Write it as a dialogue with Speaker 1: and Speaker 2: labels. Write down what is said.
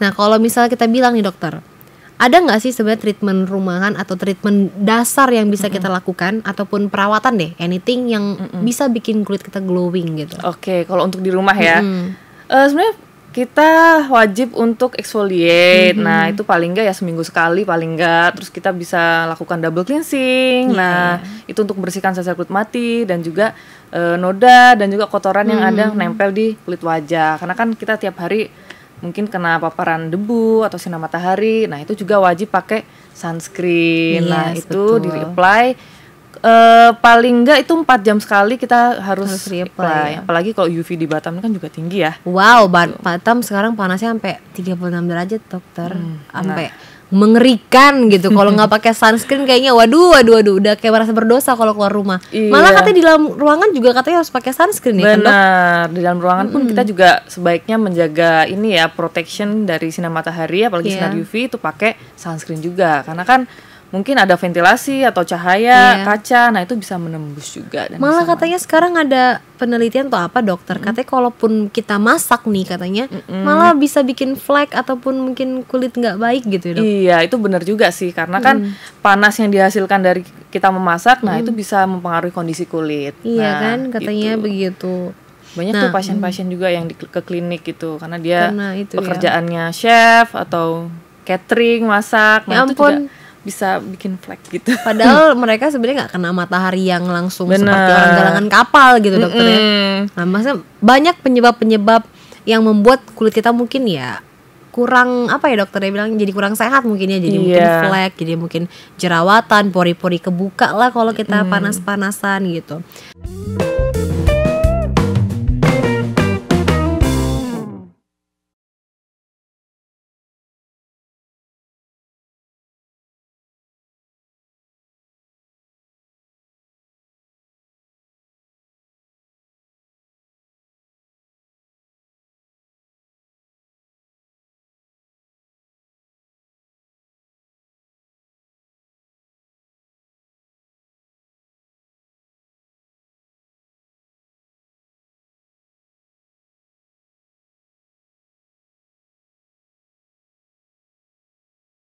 Speaker 1: Nah, kalau misalnya kita bilang nih dokter, ada nggak sih sebenarnya treatment rumahan atau treatment dasar yang bisa mm -hmm. kita lakukan ataupun perawatan deh, anything yang mm -hmm. bisa bikin kulit kita glowing gitu? Oke, okay, kalau untuk di rumah ya, mm -hmm. uh, sebenarnya kita wajib untuk exfoliate. Mm -hmm. Nah, itu
Speaker 2: paling enggak ya seminggu sekali paling enggak. Terus kita bisa lakukan double cleansing. Yeah. Nah, itu untuk membersihkan sel-sel kulit mati dan juga uh, noda dan juga kotoran mm -hmm. yang ada nempel di kulit wajah. Karena kan kita tiap hari mungkin kena paparan debu atau sinar matahari. Nah, itu juga wajib pakai sunscreen. Nah, yes, nah, itu betul. di reply
Speaker 1: uh, eh, paling enggak itu empat jam sekali kita harus, harus reply. Ya. Apalagi kalau UV di Batam kan juga tinggi ya. Wow, gitu. Batam sekarang panasnya sampai 36 derajat, dokter. Hmm, sampai nah mengerikan gitu. Kalau nggak pakai sunscreen kayaknya waduh waduh waduh udah kayak merasa berdosa kalau keluar rumah. Iya. Malah katanya di dalam ruangan juga katanya harus pakai sunscreen ya kan, Benar.
Speaker 2: di dalam ruangan pun kita juga sebaiknya menjaga ini ya protection dari sinar matahari apalagi yeah. sinar UV itu pakai sunscreen juga. Karena kan mungkin ada ventilasi atau cahaya yeah.
Speaker 1: kaca nah itu bisa menembus juga dan malah katanya mati. sekarang ada penelitian tuh apa dokter mm. katanya kalaupun kita masak nih katanya mm -mm. malah bisa bikin flek ataupun mungkin kulit nggak baik gitu ya dok iya itu benar juga sih karena kan panas yang dihasilkan dari kita memasak
Speaker 2: mm. nah itu bisa mempengaruhi kondisi kulit iya nah, kan gitu. katanya gitu.
Speaker 1: begitu banyak nah, tuh mm. pasien-pasien
Speaker 2: mm. juga yang di, ke klinik gitu karena dia karena itu, ya. pekerjaannya ya. chef atau catering masak nah, ya ampun itu juga bisa
Speaker 1: bikin flek gitu. Padahal mereka sebenarnya nggak kena matahari yang langsung Bener. seperti orang galangan kapal gitu mm -mm. dokter ya. Nah, maksudnya banyak penyebab-penyebab yang membuat kulit kita mungkin ya kurang apa ya dokternya bilang jadi kurang sehat mungkin ya jadi yeah. mungkin flek jadi mungkin jerawatan pori-pori kebuka lah kalau kita mm. panas-panasan gitu.